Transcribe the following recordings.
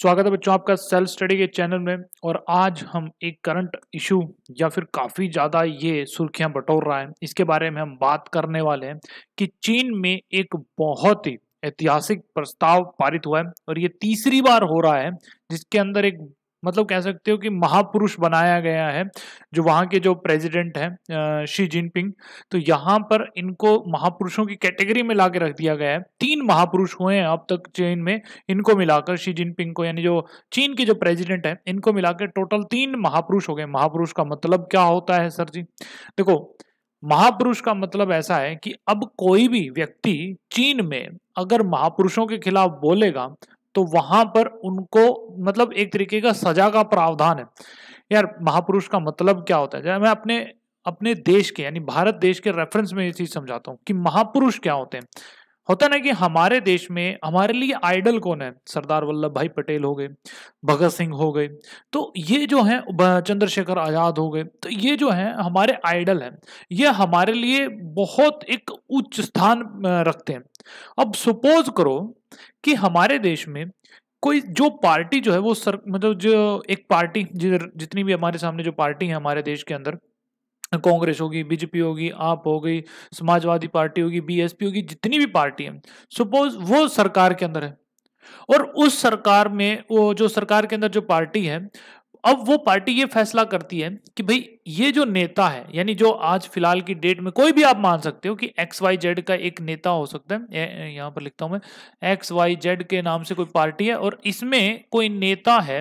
स्वागत है बच्चों आपका सेल्फ स्टडी के चैनल में और आज हम एक करंट इशू या फिर काफ़ी ज़्यादा ये सुर्खियां बटोर रहा है इसके बारे में हम बात करने वाले हैं कि चीन में एक बहुत ही ऐतिहासिक प्रस्ताव पारित हुआ है और ये तीसरी बार हो रहा है जिसके अंदर एक मतलब कह सकते हो कि महापुरुष बनाया गया है जो वहां के जो प्रेसिडेंट हैं शी जिनपिंग तो यहाँ पर इनको महापुरुषों की कैटेगरी में ला के रख दिया गया है तीन महापुरुष हुए हैं अब तक चीन में इनको मिलाकर शी जिनपिंग को यानी जो चीन के जो प्रेसिडेंट हैं इनको मिलाकर टोटल तीन महापुरुष हो गए महापुरुष का मतलब क्या होता है सर जी देखो महापुरुष का मतलब ऐसा है कि अब कोई भी व्यक्ति चीन में अगर महापुरुषों के खिलाफ बोलेगा तो वहां पर उनको मतलब एक तरीके का सजा का प्रावधान है यार महापुरुष का मतलब क्या होता है मैं अपने अपने देश के यानी भारत देश के रेफरेंस में ये चीज समझाता हूँ कि महापुरुष क्या होते हैं होता ना कि हमारे देश में हमारे लिए आइडल कौन है सरदार वल्लभ भाई पटेल हो गए भगत सिंह हो गए तो ये जो है चंद्रशेखर आजाद हो गए तो ये जो है हमारे आइडल हैं ये हमारे लिए बहुत एक उच्च स्थान रखते हैं अब सपोज करो कि हमारे देश में कोई जो पार्टी जो है वो सर मतलब जो एक पार्टी जितनी भी हमारे सामने जो पार्टी है हमारे देश के अंदर कांग्रेस होगी बीजेपी होगी आप हो गई समाजवादी पार्टी होगी बीएसपी होगी जितनी भी पार्टी है सपोज वो सरकार के अंदर है और उस सरकार में वो जो सरकार के अंदर जो पार्टी है अब वो पार्टी ये फैसला करती है कि भाई ये जो नेता है यानी जो आज फिलहाल की डेट में कोई भी आप मान सकते हो कि एक्स वाई जेड का एक नेता हो सकता है यहाँ पर लिखता हूँ मैं एक्स वाई जेड के नाम से कोई पार्टी है और इसमें कोई नेता है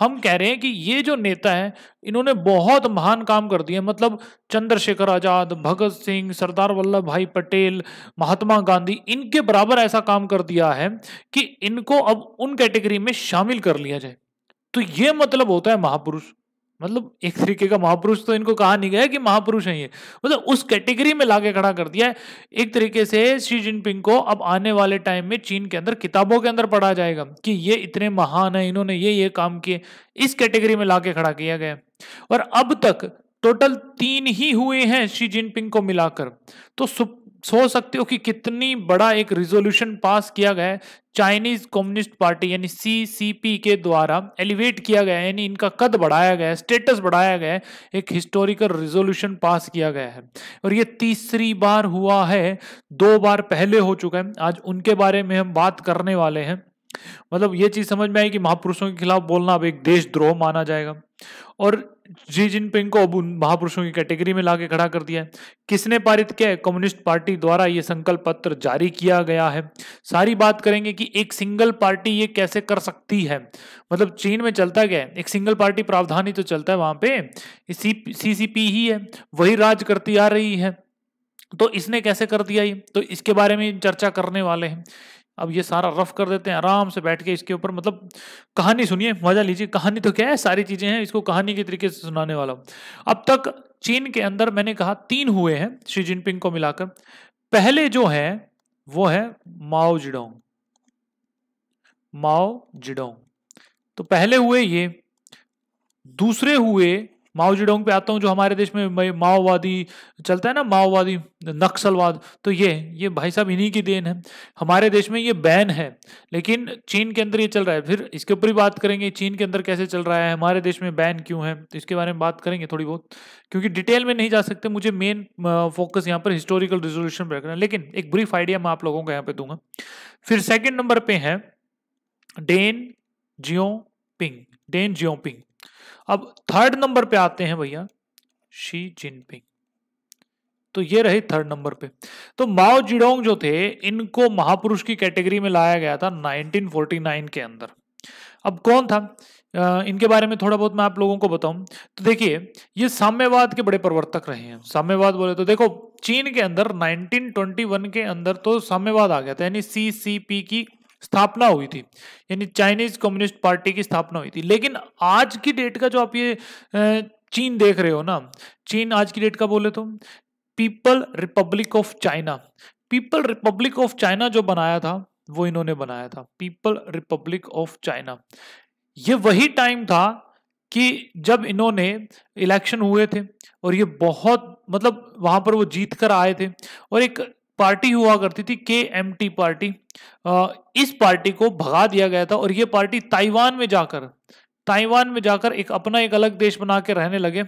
हम कह रहे हैं कि ये जो नेता है इन्होंने बहुत महान काम कर दिया मतलब चंद्रशेखर आज़ाद भगत सिंह सरदार वल्लभ भाई पटेल महात्मा गांधी इनके बराबर ऐसा काम कर दिया है कि इनको अब उन कैटेगरी में शामिल कर लिया जाए तो ये मतलब होता है महापुरुष मतलब एक तरीके का महापुरुष तो इनको कहा नहीं गया कि महापुरुष हैं ये मतलब उस कैटेगरी में लाके खड़ा कर दिया है एक तरीके से शी जिनपिंग को अब आने वाले टाइम में चीन के अंदर किताबों के अंदर पढ़ा जाएगा कि ये इतने महान है इन्होंने ये ये काम किए इस कैटेगरी में लाके खड़ा किया गया और अब तक टोटल तीन ही हुए हैं शी जिनपिंग को मिलाकर तो सुप सोच सकते हो कि कितनी बड़ा एक रिजोल्यूशन पास किया गया है चाइनीज कम्युनिस्ट पार्टी यानी सी सी पी के द्वारा एलिवेट किया गया है यानी इनका कद बढ़ाया गया है स्टेटस बढ़ाया गया है एक हिस्टोरिकल रिजोल्यूशन पास किया गया है और ये तीसरी बार हुआ है दो बार पहले हो चुका है आज उनके बारे में हम बात करने वाले हैं मतलब ये चीज़ समझ में आई कि महापुरुषों के खिलाफ बोलना अब एक देशद्रोह माना जाएगा और जी जिनपिंग को अब उन महापुरुषों की कैटेगरी में लाके खड़ा कर दिया है किसने पारित किया है कम्युनिस्ट पार्टी द्वारा ये संकल्प पत्र जारी किया गया है सारी बात करेंगे कि एक सिंगल पार्टी ये कैसे कर सकती है मतलब चीन में चलता क्या है एक सिंगल पार्टी प्रावधान ही तो चलता है वहां पे सी सीसीपी ही है वही राज करती आ रही है तो इसने कैसे कर दिया ये तो इसके बारे में चर्चा करने वाले हैं अब ये सारा रफ कर देते हैं आराम से बैठ के इसके ऊपर मतलब कहानी सुनिए मजा लीजिए कहानी तो क्या है सारी चीजें हैं इसको कहानी के तरीके से सुनाने वाला अब तक चीन के अंदर मैंने कहा तीन हुए हैं शी जिनपिंग को मिलाकर पहले जो है वो है माओ जिडोंग माओ जिडोंग तो पहले हुए ये दूसरे हुए जिडोंग पे आता हूँ जो हमारे देश में माओवादी चलता है ना माओवादी नक्सलवाद तो ये ये भाई साहब इन्हीं की देन है हमारे देश में ये बैन है लेकिन चीन के अंदर ये चल रहा है फिर इसके ऊपर ही बात करेंगे चीन के अंदर कैसे चल रहा है हमारे देश में बैन क्यों है तो इसके बारे में बात करेंगे थोड़ी बहुत क्योंकि डिटेल में नहीं जा सकते मुझे मेन फोकस यहाँ पर हिस्टोरिकल रिजोल्यूशन पर रखना है लेकिन एक ब्रीफ आइडिया मैं आप लोगों को यहाँ पर दूंगा फिर सेकेंड नंबर पर है Deng Xiaoping Deng Xiaoping अब थर्ड नंबर पे आते हैं भैया शी जिनपिंग तो ये रहे थर्ड नंबर पे तो माओ जिडोंग जो थे इनको महापुरुष की कैटेगरी में लाया गया था 1949 के अंदर अब कौन था इनके बारे में थोड़ा बहुत मैं आप लोगों को बताऊं तो देखिए ये साम्यवाद के बड़े प्रवर्तक रहे हैं साम्यवाद बोले तो देखो चीन के अंदर 1921 के अंदर तो साम्यवाद आ गया था यानी सी की स्थापना हुई थी यानी चाइनीज कम्युनिस्ट पार्टी की स्थापना हुई थी लेकिन आज की डेट का जो आप ये चीन देख रहे हो ना चीन आज की डेट का बोले तो People Republic of China People Republic of China जो बनाया था वो इन्होंने बनाया था पीपल रिपब्लिक ऑफ चाइना ये वही टाइम था कि जब इन्होंने इलेक्शन हुए थे और ये बहुत मतलब वहां पर वो जीत कर आए थे और एक पार्टी हुआ करती थी के एम टी पार्टी इस पार्टी को भगा दिया गया था और ये पार्टी ताइवान में जाकर ताइवान में जाकर एक अपना एक अलग देश बना के रहने लगे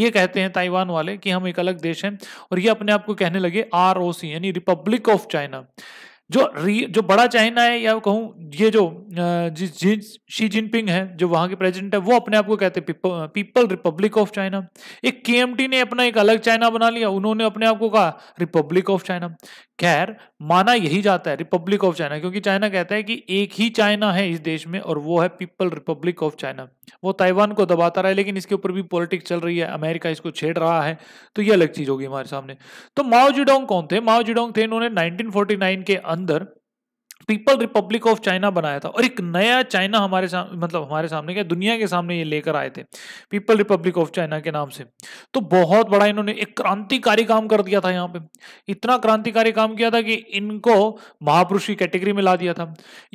ये कहते हैं ताइवान वाले कि हम एक अलग देश हैं और ये अपने आप को कहने लगे आर यानी रिपब्लिक ऑफ चाइना जो जो बड़ा चाइना है या कहूँ ये जो शी जिनपिंग है जो वहाँ के प्रेसिडेंट है वो अपने आप को कहते हैं पीपल रिपब्लिक ऑफ चाइना एक के ने अपना एक अलग चाइना बना लिया उन्होंने अपने आप को कहा रिपब्लिक ऑफ चाइना खैर माना यही जाता है रिपब्लिक ऑफ चाइना क्योंकि चाइना कहता है कि एक ही चाइना है इस देश में और वो है पीपल रिपब्लिक ऑफ चाइना वो ताइवान को दबाता रहा है लेकिन इसके ऊपर भी पॉलिटिक्स चल रही है अमेरिका इसको छेड़ रहा है तो ये अलग चीज होगी हमारे सामने तो माओ जिडोंग कौन थे माओ जिडोंग थे इन्होंने नाइनटीन के अंदर पीपल रिपब्लिक ऑफ चाइना बनाया था और एक नया चाइना हमारे सामने मतलब हमारे सामने क्या दुनिया के सामने ये लेकर आए थे पीपल रिपब्लिक ऑफ चाइना के नाम से तो बहुत बड़ा इन्होंने एक क्रांतिकारी काम कर दिया था यहाँ पे इतना क्रांतिकारी काम किया था कि इनको महापुरुष की कैटेगरी में ला दिया था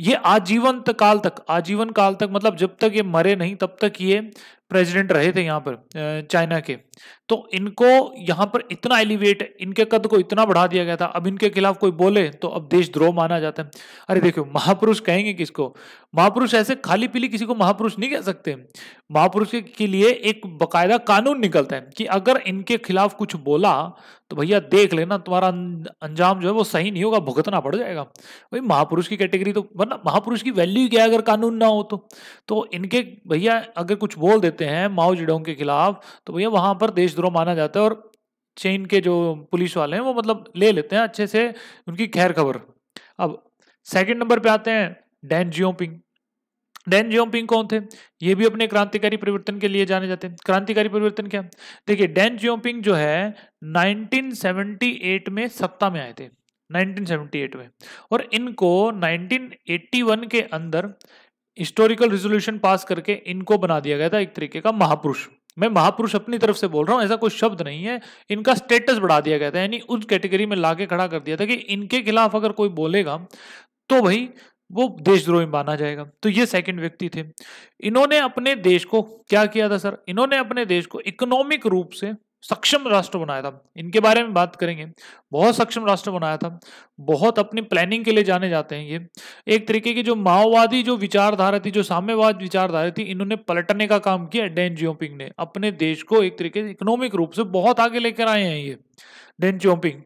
ये आजीवन काल तक आजीवन काल तक मतलब जब तक ये मरे नहीं तब तक ये प्रेजिडेंट रहे थे यहाँ पर चाइना के तो इनको यहां पर इतना एलिवेट इनके कद को इतना बढ़ा दिया गया था अब इनके खिलाफ कोई बोले तो अब देशद्रोह माना जाता है अरे देखो महापुरुष कहेंगे किसको महापुरुष ऐसे खाली पीली किसी को महापुरुष नहीं कह सकते महापुरुष के लिए एक बकायदा कानून निकलता है कि अगर इनके खिलाफ कुछ बोला तो भैया देख लेना तुम्हारा अं, अंजाम जो है वो सही नहीं होगा भुगतना पड़ जाएगा भाई महापुरुष की कैटेगरी तो वरना महापुरुष की वैल्यू क्या है अगर कानून ना हो तो, तो इनके भैया अगर कुछ बोल देते हैं माओ जिडोंग के खिलाफ तो भैया वहां पर देशद्रोह माना जाता है और चीन के जो पुलिस वाले हैं वो मतलब ले लेते हैं अच्छे से उनकी खैर खबर अब सेकंड नंबर पे आते हैं डैन जियोपिंग डैन जियोपिंग कौन थे ये भी अपने क्रांतिकारी परिवर्तन के लिए जाने जाते हैं क्रांतिकारी परिवर्तन क्या देखिए डैन जियोपिंग जो है 1978 में सत्ता में आए थे 1978 में और इनको 1981 के अंदर हिस्टोरिकल रिजोल्यूशन पास करके इनको बना दिया गया था एक तरीके का महापुरुष मैं महापुरुष अपनी तरफ से बोल रहा हूँ ऐसा कोई शब्द नहीं है इनका स्टेटस बढ़ा दिया गया था यानी उस कैटेगरी में लाके खड़ा कर दिया था कि इनके खिलाफ अगर कोई बोलेगा तो भाई वो देशद्रोही माना जाएगा तो ये सेकंड व्यक्ति थे इन्होंने अपने देश को क्या किया था सर इन्होंने अपने देश को इकोनॉमिक रूप से सक्षम राष्ट्र बनाया था इनके बारे में बात करेंगे बहुत सक्षम राष्ट्र बनाया था बहुत अपनी प्लानिंग के लिए जाने जाते हैं ये एक तरीके की जो माओवादी जो विचारधारा थी जो साम्यवाद विचारधारा थी इन्होंने पलटने का काम किया डेन जियोपिंग ने अपने देश को एक तरीके से इकोनॉमिक रूप से बहुत आगे लेकर आए हैं ये डेन जियोपिंग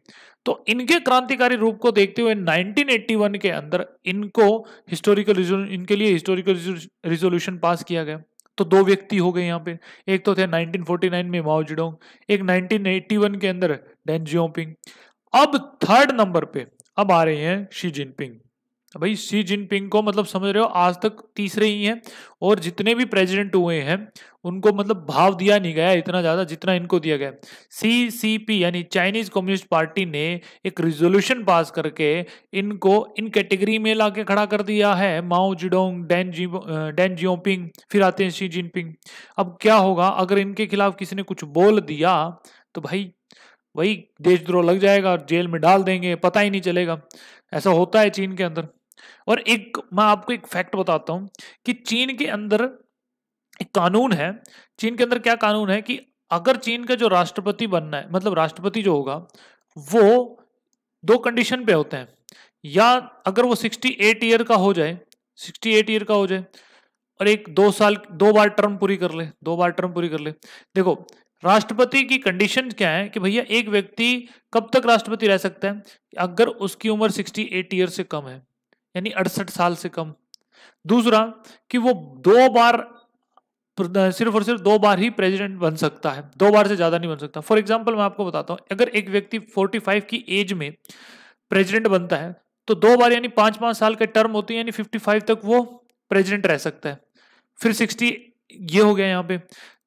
तो इनके क्रांतिकारी रूप को देखते हुए 1981 के अंदर इनको हिस्टोरिकल इनके लिए हिस्टोरिकल रिजोल्यूशन पास किया गया तो दो व्यक्ति हो गए यहाँ पे एक तो थे 1949 में माओ जिडोंग एक 1981 के अंदर डेन जियोपिंग अब थर्ड नंबर पे अब आ रहे हैं शी जिनपिंग भाई सी जिनपिंग को मतलब समझ रहे हो आज तक तीसरे ही हैं और जितने भी प्रेसिडेंट हुए हैं उनको मतलब भाव दिया नहीं गया इतना ज़्यादा जितना इनको दिया गया सी सी पी यानी चाइनीज़ कम्युनिस्ट पार्टी ने एक रिजोल्यूशन पास करके इनको इन कैटेगरी में ला के खड़ा कर दिया है माओ जिडोंग डैन जी डैन जियोपिंग फिर आते हैं सी जिनपिंग अब क्या होगा अगर इनके खिलाफ किसी ने कुछ बोल दिया तो भाई वही देशद्रोह लग जाएगा और जेल में डाल देंगे पता ही नहीं चलेगा ऐसा होता है चीन के अंदर और एक मैं आपको एक फैक्ट बताता हूं कि चीन के अंदर एक कानून है चीन के अंदर क्या कानून है कि अगर चीन का जो राष्ट्रपति बनना है मतलब राष्ट्रपति जो होगा वो दो कंडीशन पे होते हैं या अगर वो 68 ईयर का हो जाए 68 ईयर का हो जाए और एक दो साल दो बार टर्म पूरी कर ले दो बार टर्म पूरी कर ले देखो राष्ट्रपति की कंडीशन क्या है कि भैया एक व्यक्ति कब तक राष्ट्रपति रह सकता है अगर उसकी उम्र 68 ईयर से कम है यानी अड़सठ साल से कम दूसरा कि वो दो बार सिर्फ और सिर्फ दो बार ही प्रेसिडेंट बन सकता है दो बार से ज़्यादा नहीं बन सकता फॉर एग्जाम्पल मैं आपको बताता हूं अगर एक व्यक्ति 45 की एज में प्रेसिडेंट बनता है तो दो बार यानी पांच पांच साल के टर्म होती है यानी 55 तक वो प्रेसिडेंट रह सकता है फिर 60 ये हो गया यहाँ पे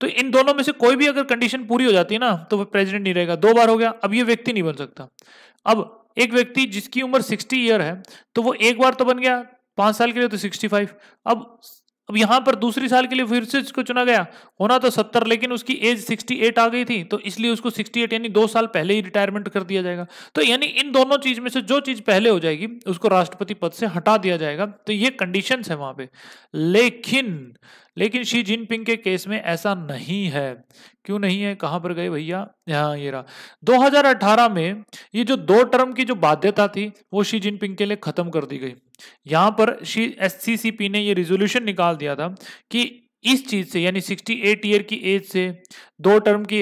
तो इन दोनों में से कोई भी अगर कंडीशन पूरी हो जाती है ना तो वह प्रेजिडेंट नहीं रहेगा दो बार हो गया अब ये व्यक्ति नहीं बन सकता अब एक व्यक्ति जिसकी उम्र 60 ईयर है तो वो एक बार तो बन गया पांच साल के लिए तो 65 अब अब यहां पर दूसरी साल के लिए फिर से इसको चुना गया होना तो सत्तर लेकिन उसकी एज सिक्सटी एट आ गई थी तो इसलिए उसको सिक्सटी एट यानी दो साल पहले ही रिटायरमेंट कर दिया जाएगा तो यानी इन दोनों चीज में से जो चीज पहले हो जाएगी उसको राष्ट्रपति पद से हटा दिया जाएगा तो ये कंडीशन है वहां पर लेकिन लेकिन शी जिनपिंग के केस में ऐसा नहीं है क्यों नहीं है कहां पर गए भैया यहाँ ये रहा 2018 में ये जो दो टर्म की जो बाध्यता थी वो शी जिनपिंग के लिए खत्म कर दी गई यहाँ पर एससीसीपी ने ये रिजोल्यूशन निकाल दिया था कि इस चीज़ से यानी 68 ईयर की एज से दो टर्म की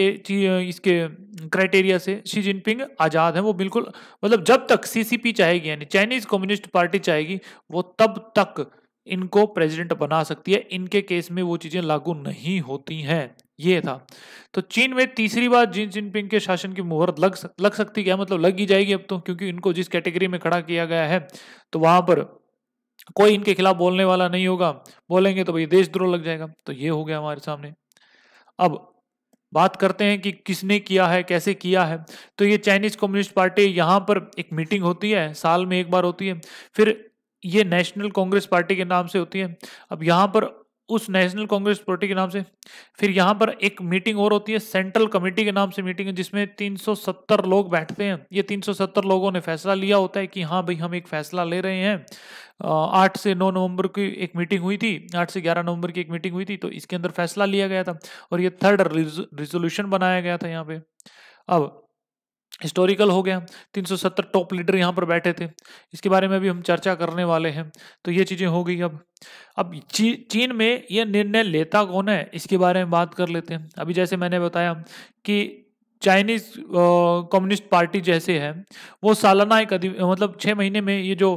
इसके क्राइटेरिया से शी जिनपिंग आज़ाद हैं वो बिल्कुल मतलब जब तक सीसीपी चाहेगी यानी चाइनीज़ कम्युनिस्ट पार्टी चाहेगी वो तब तक इनको प्रेसिडेंट बना सकती है इनके केस में वो चीज़ें लागू नहीं होती हैं ये था तो चीन में तीसरी बार जिन जिनपिंग के शासन की मुहर लग लग सकती क्या मतलब लग ही जाएगी अब तो क्योंकि इनको जिस कैटेगरी में खड़ा किया गया है तो वहां पर कोई इनके खिलाफ बोलने वाला नहीं होगा बोलेंगे तो भाई देशद्रोह लग जाएगा तो ये हो गया हमारे सामने अब बात करते हैं कि किसने किया है कैसे किया है तो ये चाइनीज कम्युनिस्ट पार्टी यहाँ पर एक मीटिंग होती है साल में एक बार होती है फिर ये नेशनल कांग्रेस पार्टी के नाम से होती है अब यहाँ पर उस नेशनल कांग्रेस पार्टी के नाम से फिर यहाँ पर एक मीटिंग और होती है सेंट्रल कमेटी के नाम से मीटिंग है जिसमें 370 लोग बैठते हैं ये 370 लोगों ने फैसला लिया होता है कि हाँ भाई हम एक फैसला ले रहे हैं आठ से नौ नवंबर की एक मीटिंग हुई थी आठ से ग्यारह नवंबर की एक मीटिंग हुई थी तो इसके अंदर फैसला लिया गया था और ये थर्ड रिजोल्यूशन बनाया गया था यहाँ पे अब हिस्टोरिकल हो गया 370 टॉप लीडर यहाँ पर बैठे थे इसके बारे में भी हम चर्चा करने वाले हैं तो ये चीज़ें हो गई अब अब ची, चीन में ये निर्णय लेता कौन है इसके बारे में बात कर लेते हैं अभी जैसे मैंने बताया कि चाइनीज कम्युनिस्ट पार्टी जैसे है वो सालाना एक मतलब छः महीने में ये जो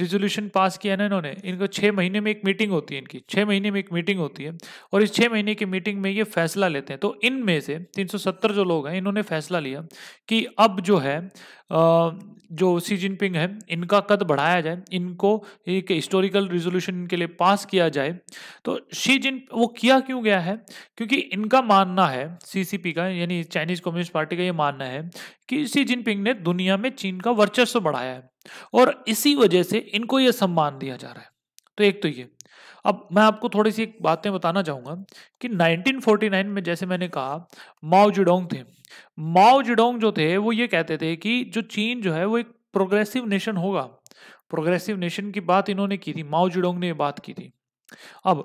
रेजोल्यूशन पास किया ना इन्होंने इनको छः महीने में एक मीटिंग होती है इनकी छः महीने में एक मीटिंग होती है और इस छः महीने की मीटिंग में ये फैसला लेते हैं तो इनमें से 370 जो लोग हैं इन्होंने फैसला लिया कि अब जो है uh, जो सी जिनपिंग है इनका कद बढ़ाया जाए इनको एक हिस्टोरिकल रिजोल्यूशन इनके लिए पास किया जाए तो शी जिन वो किया क्यों गया है क्योंकि इनका मानना है सीसीपी का यानी चाइनीज कम्युनिस्ट पार्टी का ये मानना है कि शी जिनपिंग ने दुनिया में चीन का वर्चस्व बढ़ाया है और इसी वजह से इनको ये सम्मान दिया जा रहा है तो एक तो ये अब मैं आपको थोड़ी सी बातें बताना चाहूँगा कि 1949 में जैसे मैंने कहा माओ जुडोंग थे माओ जुडोंग जो थे वो ये कहते थे कि जो चीन जो है वो एक प्रोग्रेसिव नेशन होगा प्रोग्रेसिव नेशन की बात इन्होंने की थी माओ जुडोंग ने ये बात की थी अब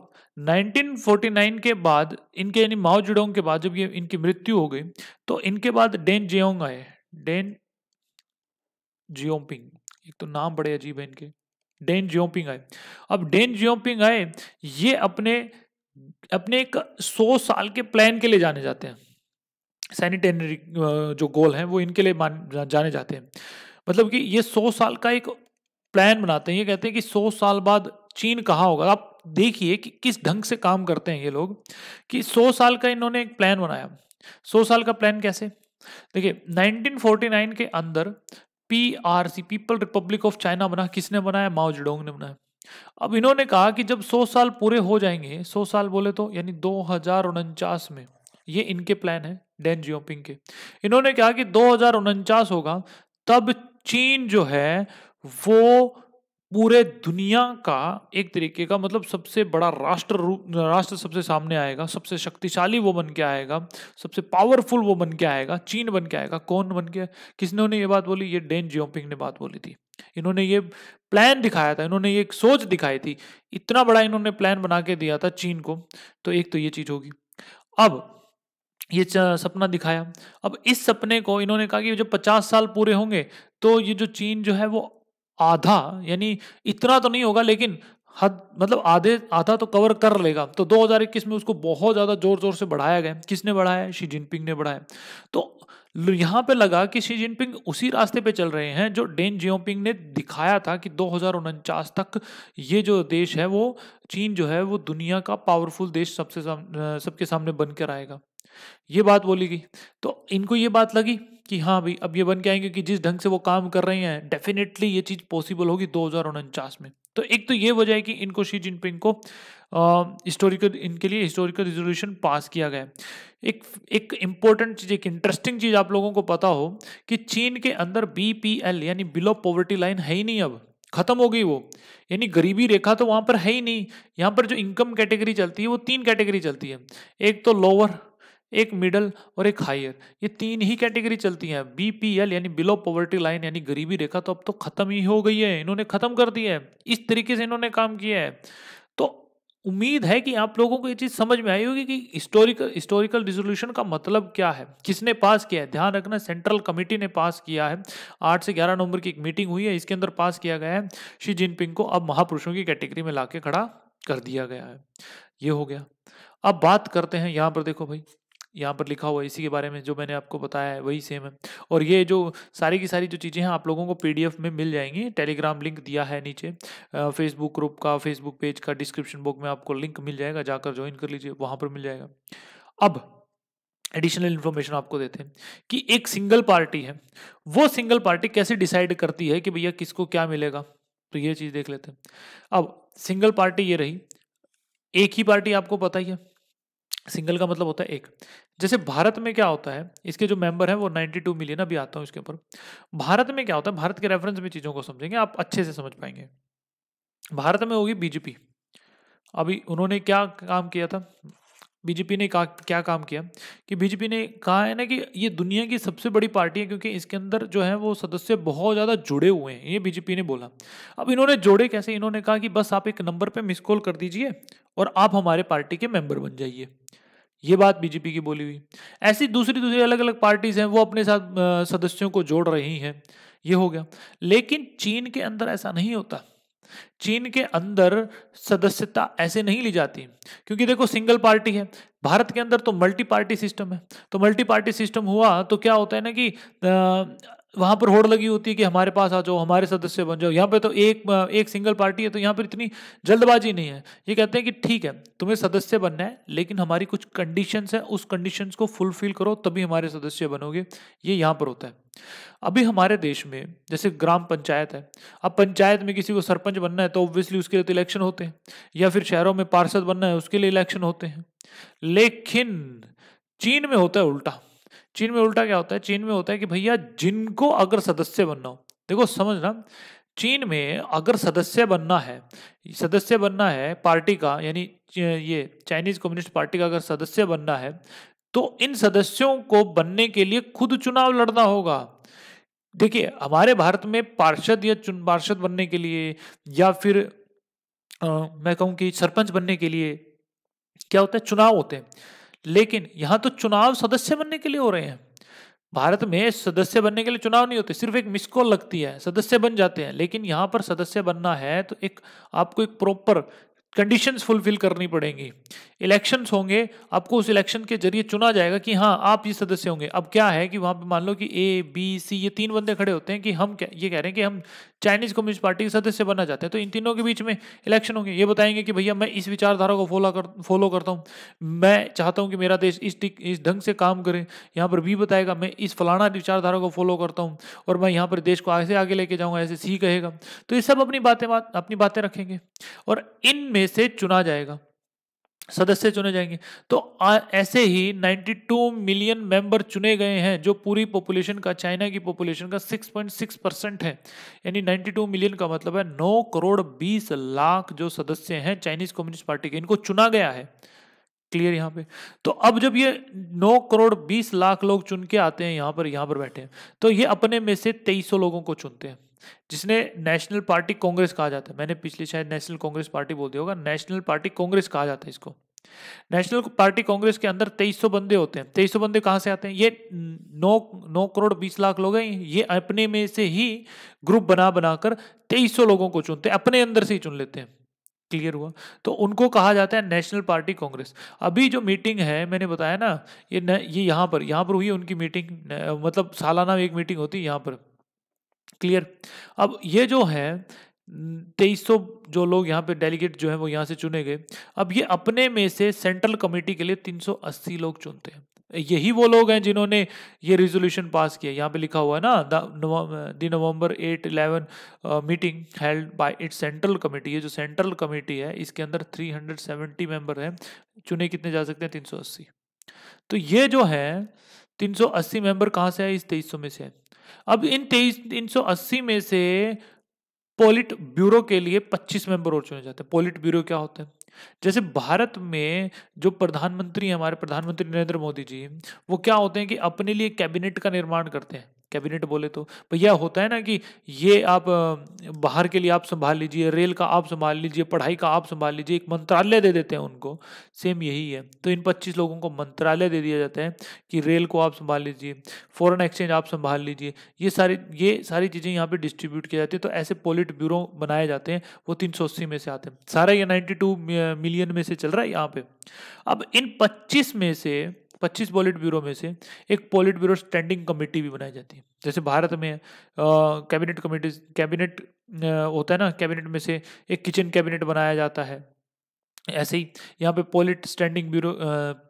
1949 के बाद इनके यानी माओ जुडोंग के बाद जब ये इनकी मृत्यु हो गई तो इनके बाद डेन जियोंग आए डेन जियोपिंग एक तो नाम बड़े अजीब है इनके डेन ज्योपिंग आए अब डेन ज्योपिंग आए ये अपने अपने एक सौ साल के प्लान के लिए जाने जाते हैं सैनिटरी जो गोल हैं वो इनके लिए मान जाने जाते हैं मतलब कि ये सौ साल का एक प्लान बनाते हैं ये कहते हैं कि सौ साल बाद चीन कहाँ होगा आप देखिए कि किस ढंग से काम करते हैं ये लोग कि सौ साल का इन्होंने एक प्लान बनाया सौ साल का प्लान कैसे देखिए 1949 के अंदर PRC People Republic of China बना किसने बनाया माओ जेडोंग ने बनाया अब इन्होंने कहा कि जब 100 साल पूरे हो जाएंगे 100 साल बोले तो यानी दो में ये इनके प्लान है डेन जियोपिंग के इन्होंने कहा कि दो होगा तब चीन जो है वो पूरे दुनिया का एक तरीके का मतलब सबसे बड़ा राष्ट्र रूप राष्ट्र सबसे सामने आएगा सबसे शक्तिशाली वो बन के आएगा सबसे पावरफुल वो बन के आएगा चीन बन के आएगा कौन बन के किसने उन्हें ये बात बोली ये डेन जियोपिंग ने बात बोली थी इन्होंने ये प्लान दिखाया था इन्होंने ये एक सोच दिखाई थी इतना बड़ा इन्होंने प्लान बना के दिया था चीन को तो एक तो ये चीज़ होगी अब ये सपना दिखाया अब इस सपने को इन्होंने कहा कि जो पचास साल पूरे होंगे तो ये जो चीन जो है वो आधा यानी इतना तो नहीं होगा लेकिन हद मतलब आधे आधा तो कवर कर लेगा तो 2021 में उसको बहुत ज़्यादा जोर जोर से बढ़ाया गया किसने बढ़ाया शी जिनपिंग ने बढ़ाया तो यहाँ पे लगा कि शी जिनपिंग उसी रास्ते पे चल रहे हैं जो डेन जियोपिंग ने दिखाया था कि दो तक ये जो देश है वो चीन जो है वो दुनिया का पावरफुल देश सबसे सबके सामने बनकर आएगा ये बात बोली गई तो इनको ये बात लगी कि हाँ भाई अब ये बन के आएंगे कि जिस ढंग से वो काम कर रहे हैं डेफिनेटली ये चीज़ पॉसिबल होगी दो में तो एक तो ये वजह है कि इनको शी जिनपिंग को हिस्टोरिकल इनके लिए हिस्टोरिकल रिजोल्यूशन पास किया गया एक एक इम्पोर्टेंट चीज़ एक इंटरेस्टिंग चीज़ आप लोगों को पता हो कि चीन के अंदर बीपीएल यानी बिलो पॉवर्टी लाइन है ही नहीं अब खत्म हो गई वो यानी गरीबी रेखा तो वहाँ पर है ही नहीं यहाँ पर जो इनकम कैटेगरी चलती है वो तीन कैटेगरी चलती है एक तो लोअर एक मिडल और एक हायर ये तीन ही कैटेगरी चलती हैं बीपीएल यानी बिलो पॉवर्टी लाइन यानी गरीबी रेखा तो अब तो खत्म ही हो गई है इन्होंने खत्म कर दी है इस तरीके से इन्होंने काम किया है तो उम्मीद है कि आप लोगों को ये चीज़ समझ में आई होगी कि हिस्टोरिकल हिस्टोरिकल रिजोल्यूशन का मतलब क्या है किसने पास किया है ध्यान रखना सेंट्रल कमेटी ने पास किया है आठ से ग्यारह नवंबर की एक मीटिंग हुई है इसके अंदर पास किया गया है शी जिनपिंग को अब महापुरुषों की कैटेगरी में ला खड़ा कर दिया गया है ये हो गया अब बात करते हैं यहाँ पर देखो भाई यहाँ पर लिखा हुआ है इसी के बारे में जो मैंने आपको बताया है वही सेम है और ये जो सारी की सारी जो चीज़ें हैं आप लोगों को पीडीएफ में मिल जाएंगी टेलीग्राम लिंक दिया है नीचे फेसबुक ग्रुप का फेसबुक पेज का डिस्क्रिप्शन बॉक्स में आपको लिंक मिल जाएगा जाकर ज्वाइन कर लीजिए वहाँ पर मिल जाएगा अब एडिशनल इन्फॉर्मेशन आपको देते हैं कि एक सिंगल पार्टी है वो सिंगल पार्टी कैसे डिसाइड करती है कि भैया किसको क्या मिलेगा तो ये चीज़ देख लेते हैं अब सिंगल पार्टी ये रही एक ही पार्टी आपको पता ही है सिंगल का मतलब होता है एक जैसे भारत में क्या होता है इसके जो मेंबर हैं वो 92 मिलियन अभी आता हूँ इसके ऊपर भारत में क्या होता है भारत के रेफरेंस में चीज़ों को समझेंगे आप अच्छे से समझ पाएंगे भारत में होगी बीजेपी अभी उन्होंने क्या काम किया था बीजेपी ने कहा क्या काम किया कि बीजेपी ने कहा है ना कि ये दुनिया की सबसे बड़ी पार्टी है क्योंकि इसके अंदर जो है वो सदस्य बहुत ज़्यादा जुड़े हुए हैं ये बीजेपी ने बोला अब इन्होंने जोड़े कैसे इन्होंने कहा कि बस आप एक नंबर पर मिस कॉल कर दीजिए और आप हमारे पार्टी के मेंबर बन जाइए ये बात बीजेपी की बोली हुई ऐसी दूसरी दूसरी अलग अलग पार्टीज हैं वो अपने साथ सदस्यों को जोड़ रही हैं ये हो गया लेकिन चीन के अंदर ऐसा नहीं होता चीन के अंदर सदस्यता ऐसे नहीं ली जाती क्योंकि देखो सिंगल पार्टी है भारत के अंदर तो मल्टी पार्टी सिस्टम है तो मल्टी पार्टी सिस्टम हुआ तो क्या होता है ना कि वहाँ पर होड़ लगी होती है कि हमारे पास आ जाओ हमारे सदस्य बन जाओ यहाँ पे तो एक एक सिंगल पार्टी है तो यहाँ पर इतनी जल्दबाजी नहीं है ये कहते हैं कि ठीक है तुम्हें सदस्य बनना है लेकिन हमारी कुछ कंडीशंस है उस कंडीशंस को फुलफिल करो तभी हमारे सदस्य बनोगे ये यहाँ पर होता है अभी हमारे देश में जैसे ग्राम पंचायत है अब पंचायत में किसी को सरपंच बनना है तो ऑब्वियसली उसके लिए तो इलेक्शन होते हैं या फिर शहरों में पार्षद बनना है उसके लिए इलेक्शन होते हैं लेकिन चीन में होता है उल्टा चीन में उल्टा क्या होता है चीन में होता है कि भैया जिनको अगर सदस्य बनना हो देखो समझना चीन में अगर सदस्य बनना है सदस्य बनना है पार्टी का यानी ये चाइनीज कम्युनिस्ट पार्टी का अगर सदस्य बनना है तो इन सदस्यों को बनने के लिए खुद चुनाव लड़ना होगा देखिए हमारे भारत में पार्षद या चुन पार्षद बनने के लिए या फिर आ, मैं कहूं कि सरपंच बनने के लिए क्या होता है चुनाव होते हैं लेकिन यहां तो चुनाव सदस्य बनने के लिए हो रहे हैं भारत में सदस्य बनने के लिए चुनाव नहीं होते सिर्फ एक मिस कॉल लगती है सदस्य बन जाते हैं लेकिन यहाँ पर सदस्य बनना है तो एक आपको एक प्रॉपर कंडीशंस फुलफिल करनी पड़ेंगी इलेक्शंस होंगे आपको उस इलेक्शन के जरिए चुना जाएगा कि हाँ आप ये सदस्य होंगे अब क्या है कि वहाँ पे मान लो कि ए बी सी ये तीन बंदे खड़े होते हैं कि हम क्या ये कह रहे हैं कि हम चाइनीज़ कम्युनिस्ट पार्टी के सदस्य बनना चाहते हैं तो इन तीनों के बीच में इलेक्शन होंगे ये बताएंगे कि भैया मैं इस विचारधारा को फॉलो कर फॉलो करता हूँ मैं चाहता हूँ कि मेरा देश इस इस ढंग से काम करे यहाँ पर बी बताएगा मैं इस फलाना विचारधारा को फॉलो करता हूँ और मैं यहाँ पर देश को ऐसे आगे लेके जाऊँगा ऐसे सी कहेगा तो ये सब अपनी बातें बात अपनी बातें रखेंगे और इनमें से चुना जाएगा सदस्य चुने जाएंगे तो आ, ऐसे ही 92 मिलियन मेंबर चुने गए हैं जो पूरी पॉपुलेशन का चाइना की पॉपुलेशन का 6.6 परसेंट है यानी 92 मिलियन का मतलब है 9 करोड़ 20 लाख जो सदस्य हैं चाइनीज कम्युनिस्ट पार्टी के इनको चुना गया है क्लियर यहाँ पे तो अब जब ये 9 करोड़ 20 लाख लोग चुन के आते हैं यहाँ पर यहाँ पर बैठे हैं तो ये अपने में से तेईसों लोगों को चुनते हैं जिसने नेशनल पार्टी कांग्रेस कहा जाता है मैंने पिछले शायद नेशनल कांग्रेस पार्टी बोल दिया होगा नेशनल पार्टी कांग्रेस कहा जाता है इसको नेशनल पार्टी कांग्रेस के अंदर 2300 बंदे होते हैं 2300 बंदे कहाँ से आते हैं ये नौ नौ करोड़ बीस लाख लोग हैं ये अपने में से ही ग्रुप बना बनाकर 2300 लोगों को चुनते हैं अपने अंदर से ही चुन लेते हैं क्लियर हुआ तो उनको कहा जाता है नेशनल पार्टी कांग्रेस अभी जो मीटिंग है मैंने बताया ना ये न, ये यहाँ पर यहाँ पर हुई है उनकी मीटिंग न, मतलब सालाना एक मीटिंग होती है यहाँ पर क्लियर अब ये जो है तेईस सौ जो लोग यहाँ पे डेलीगेट जो है वो यहाँ से चुने गए अब ये अपने में से सेंट्रल कमेटी के लिए 380 लोग चुनते हैं यही वो लोग हैं जिन्होंने ये रेजोल्यूशन पास किया यहाँ पे लिखा हुआ है ना the November eight eleven meeting held by its central committee ये जो सेंट्रल कमेटी है इसके अंदर 370 मेंबर हैं चुने कितने जा सकते हैं अस्सी तो ये जो है 380 मेंबर कहाँ से है इस 2300 में से है अब इन तेईस तीन सौ अस्सी में से पोलिट ब्यूरो के लिए पच्चीस मेंबर और चुने जाते हैं पोलिट ब्यूरो क्या होता है जैसे भारत में जो प्रधानमंत्री हमारे प्रधानमंत्री नरेंद्र मोदी जी वो क्या होते हैं कि अपने लिए कैबिनेट का निर्माण करते हैं कैबिनेट बोले तो भैया होता है ना कि ये आप बाहर के लिए आप संभाल लीजिए रेल का आप संभाल लीजिए पढ़ाई का आप संभाल लीजिए एक मंत्रालय दे देते हैं उनको सेम यही है तो इन 25 लोगों को मंत्रालय दे दिया जाता है कि रेल को आप संभाल लीजिए फॉरेन एक्सचेंज आप संभाल लीजिए ये सारी ये सारी चीज़ें यहाँ पर डिस्ट्रीब्यूट की जाती है तो ऐसे पोलिट ब्यूरो बनाए जाते हैं वो तीन में से आते हैं सारा ये नाइन्टी मिलियन में से चल रहा है यहाँ पर अब इन पच्चीस में से 25 पॉलिट ब्यूरो में से एक पॉलिट ब्यूरो स्टैंडिंग कमेटी भी बनाई जाती है जैसे भारत में कैबिनेट कमेटी कैबिनेट होता है ना कैबिनेट में से एक किचन कैबिनेट बनाया जाता है ऐसे ही यहाँ पे polit standing bureau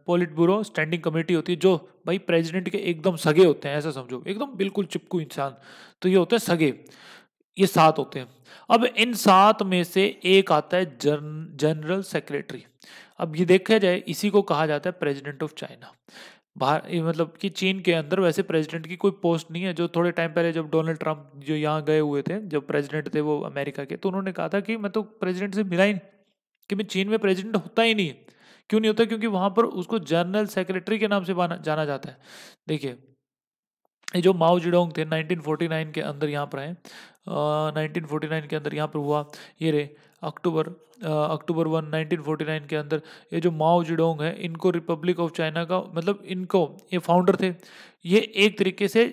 polit bureau standing committee होती है जो भाई प्रेसिडेंट के एकदम सगे होते हैं ऐसा समझो एकदम बिल्कुल चिपकू इंसान तो ये होते हैं सगे ये सात होते हैं अब इन सात में से एक आता है जन जनरल सेक्रेटरी अब ये देखा जाए इसी को कहा जाता है प्रेसिडेंट ऑफ चाइना बाहर मतलब कि चीन के अंदर वैसे प्रेसिडेंट की कोई पोस्ट नहीं है जो थोड़े टाइम पहले जब डोनाल्ड ट्रंप जो यहाँ गए हुए थे जब प्रेसिडेंट थे वो अमेरिका के तो उन्होंने कहा था कि मैं तो प्रेसिडेंट से मिला ही नहीं कि मैं चीन में प्रेसिडेंट होता ही नहीं क्यों नहीं होता क्योंकि वहाँ पर उसको जनरल सेक्रेटरी के नाम से जाना जाता है देखिए ये जो माओ जिडोंग थे 1949 के अंदर यहाँ पर आए 1949 के अंदर यहाँ पर हुआ ये रे अक्टूबर अक्टूबर वन 1949 के अंदर ये जो माओ जिडोंग है इनको रिपब्लिक ऑफ चाइना का मतलब इनको ये फाउंडर थे ये एक तरीके से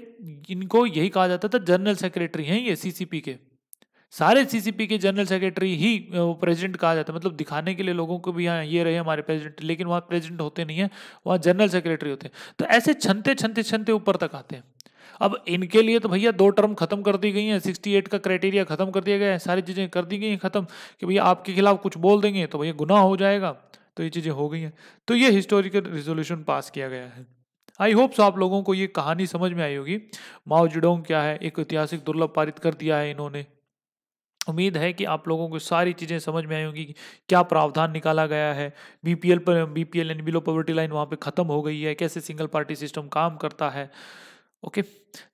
इनको यही कहा जाता था जनरल सेक्रेटरी हैं ये सीसीपी के सारे सीसीपी के जनरल सेक्रेटरी ही प्रेसिडेंट कहा जाता है मतलब दिखाने के लिए लोगों को भी यहाँ ये रहे हमारे प्रेसिडेंट लेकिन वहाँ प्रेसिडेंट होते नहीं हैं वहाँ जनरल सेक्रेटरी होते हैं तो ऐसे छनते छनते छनते ऊपर तक आते हैं अब इनके लिए तो भैया दो टर्म खत्म कर दी गई हैं सिक्सटी एट का क्राइटेरिया खत्म कर दिया गया है सारी चीज़ें कर दी गई हैं खत्म कि भैया आपके खिलाफ कुछ बोल देंगे तो भैया गुनाह हो जाएगा तो ये चीज़ें हो गई हैं तो ये हिस्टोरिकल रिजोल्यूशन पास किया गया है आई होप सो आप लोगों को ये कहानी समझ में आई होगी माओ जुडोंग क्या है एक ऐतिहासिक दुर्लभ पारित कर दिया है इन्होंने उम्मीद है कि आप लोगों को सारी चीज़ें समझ में आई होंगी क्या प्रावधान निकाला गया है बीपीएल पर BPL and below poverty line वहाँ पे ख़त्म हो गई है कैसे सिंगल पार्टी सिस्टम काम करता है ओके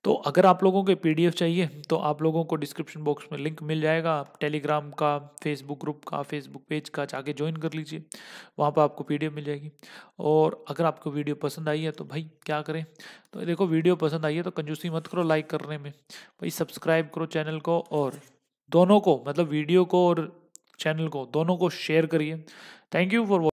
तो अगर आप लोगों के पीडीएफ चाहिए तो आप लोगों को डिस्क्रिप्शन बॉक्स में लिंक मिल जाएगा आप टेलीग्राम का फेसबुक ग्रुप का फेसबुक पेज का जाके ज्वाइन कर लीजिए वहाँ पर आपको पीडीएफ मिल जाएगी और अगर आपको वीडियो पसंद आई है तो भाई क्या करें तो देखो वीडियो पसंद आई है तो कंजूसी मत करो लाइक करने में भाई सब्सक्राइब करो चैनल को और दोनों को मतलब वीडियो को और चैनल को दोनों को शेयर करिए थैंक यू फॉर